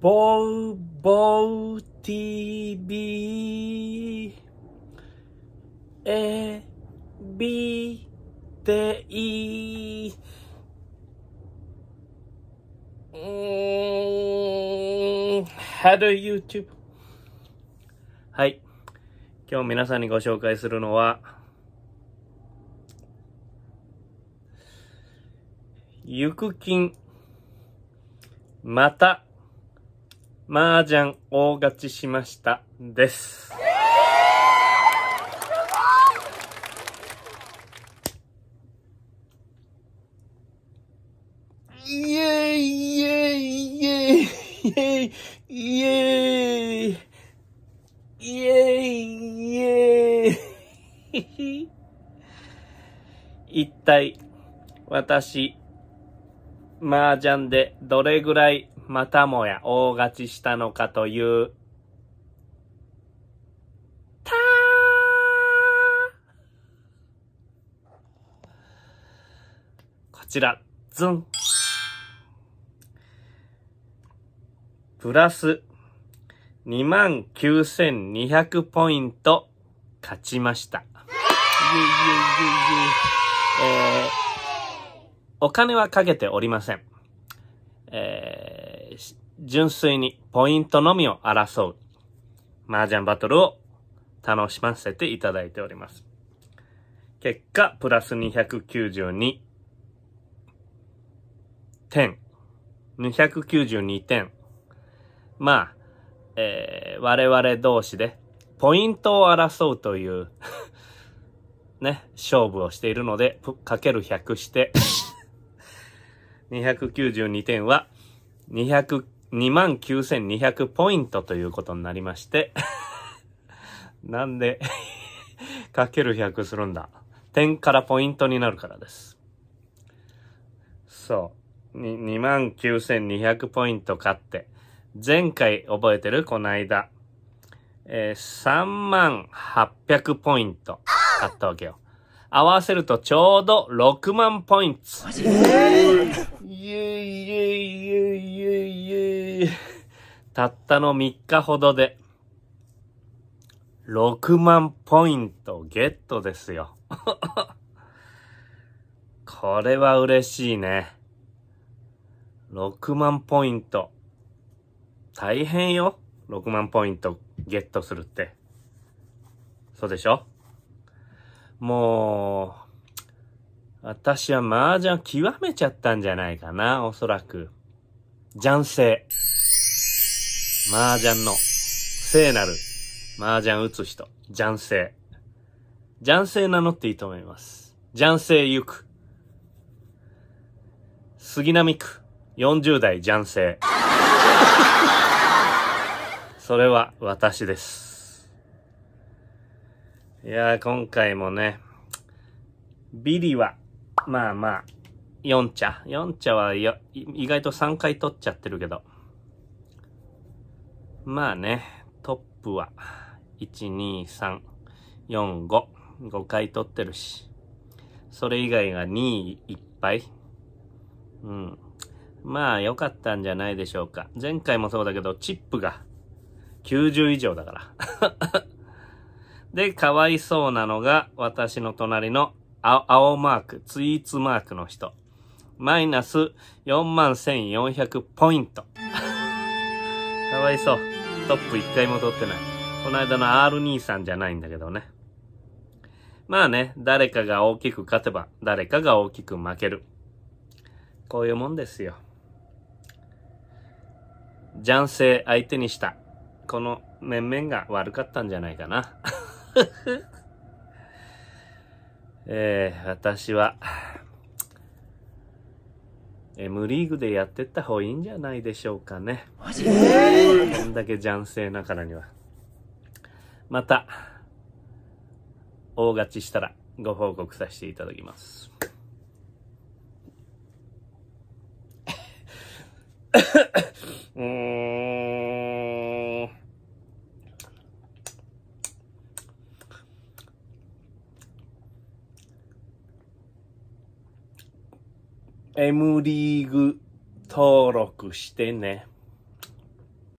ボウボウ TV エビテイうん、Hello YouTube はい。今日皆さんにご紹介するのは、ゆくきん、また、麻雀大勝ちしました、です。イエイイーイイェーイイェーイイエイイエイイーイ一体、私、麻雀でどれぐらいまたもや大勝ちしたのかという、たーこちら、ズン。プラス29,200ポイント勝ちました。えー、お金はかけておりません。えー純粋にポイントのみを争う麻雀バトルを楽しませていただいております。結果、プラス292点。292点。まあ、えー、我々同士でポイントを争うという ね、勝負をしているので、かける100して292点は2 9 29,200ポイントということになりまして なんで かける100するんだ。点からポイントになるからです。そう。29,200ポイント買って、前回覚えてるこの間、えー、3 8 0 0ポイント買ったわけよ。合わせるとちょうど6万ポイント。えー、いえいえいえい。たったの3日ほどで、6万ポイントゲットですよ。これは嬉しいね。6万ポイント。大変よ。6万ポイントゲットするって。そうでしょもう、私は麻雀極めちゃったんじゃないかな、おそらく。ン性。麻雀の、聖なる、麻雀打つ人、ジ性。ン性名乗っていいと思います。ン性行く。杉並区、40代ン性。それは私です。いやー、今回もね、ビリは、まあまあ、4茶。4茶はや意外と3回取っちゃってるけど。まあね、トップは、1、2、3、4、5。5回取ってるし。それ以外が2位いっぱい。うん。まあ良かったんじゃないでしょうか。前回もそうだけど、チップが90以上だから で、かわいそうなのが、私の隣の青マーク、ツイーツマークの人。マイナス41,400ポイント。かわいそう。トップ1回も取ってない。この間の R 兄さんじゃないんだけどね。まあね、誰かが大きく勝てば、誰かが大きく負ける。こういうもんですよ。ジャンセ相手にした。この面々が悪かったんじゃないかな。えー、私は、M リーグでやってった方がいいんじゃないでしょうかね。マジで、こんだけ男性なからには。また、大勝ちしたらご報告させていただきます。M リーグ登録してね。